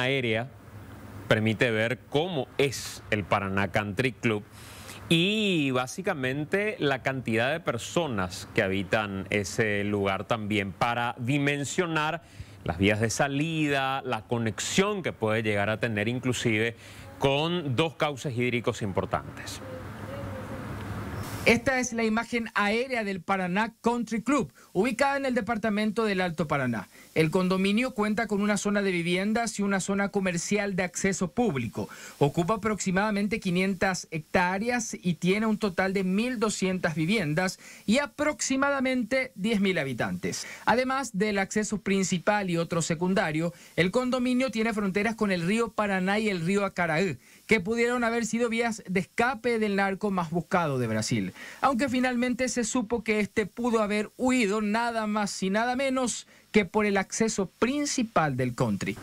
aérea permite ver cómo es el Paraná Country Club y básicamente la cantidad de personas que habitan ese lugar también para dimensionar las vías de salida, la conexión que puede llegar a tener inclusive con dos cauces hídricos importantes. Esta es la imagen aérea del Paraná Country Club, ubicada en el departamento del Alto Paraná. El condominio cuenta con una zona de viviendas y una zona comercial de acceso público. Ocupa aproximadamente 500 hectáreas y tiene un total de 1.200 viviendas y aproximadamente 10.000 habitantes. Además del acceso principal y otro secundario, el condominio tiene fronteras con el río Paraná y el río Acaraú, que pudieron haber sido vías de escape del narco más buscado de Brasil. Aunque finalmente se supo que este pudo haber huido nada más y nada menos que por el acceso principal del country.